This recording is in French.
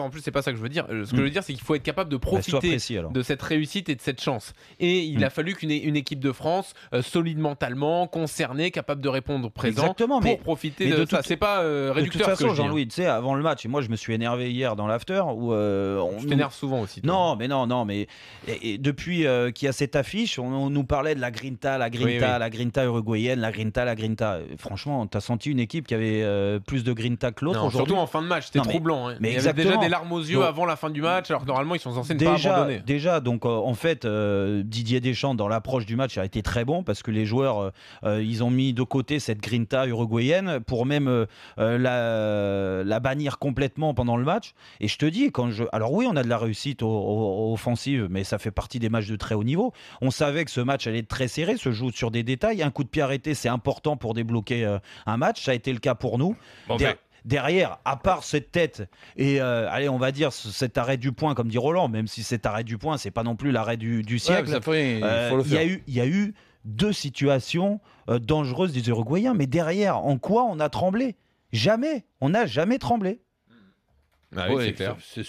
en plus, c'est pas ça que je veux dire. Euh, ce que je hmm. veux dire, c'est qu'il faut être capable de bah, profiter de cette réussite et de cette chance. Et il hmm. a fallu qu'une une équipe de France euh, solide mentalement, concernée, capable de répondre présent pour profiter de, de ça. C'est pas euh, réducteur. De toute façon, Jean-Louis, tu sais, avant le match, moi je me suis énervé hier dans l'after. Où, on je t'énerve souvent aussi. Non, mais non, non, mais depuis qu'il y a cette affiche, on, nous parlait de la Grinta, la Grinta, la Grinta uruguayenne, la Grinta, la Grinta. Franchement, t'as senti une équipe qui avait plus de Grinta que l'autre. Surtout en fin de match, c'était troublant. Hein. mais exactement des larmes aux yeux avant la fin du match, alors que normalement ils sont censés ne déjà, pas abandonner. Déjà, donc euh, en fait, euh, Didier Deschamps, dans l'approche du match, a été très bon parce que les joueurs, euh, ils ont mis de côté cette grinta uruguayenne pour même la, bannir complètement pendant le match. Et je te dis, quand je. Alors oui, on a de la réussite offensive, mais ça fait partie des matchs de très haut niveau. On savait que ce match allait être très serré, se joue sur des détails. Un coup de pied arrêté, c'est important pour débloquer un match. Ça a été le cas pour nous derrière, à part cette tête et euh, allez, on va dire cet arrêt du point, comme dit Roland, même si cet arrêt du point, c'est pas non plus l'arrêt du, siècle. Euh, il y a eu, deux situations euh, dangereuses des Uruguayens, mais derrière, en quoi on a tremblé Jamais, on n'a jamais tremblé. Bah c'est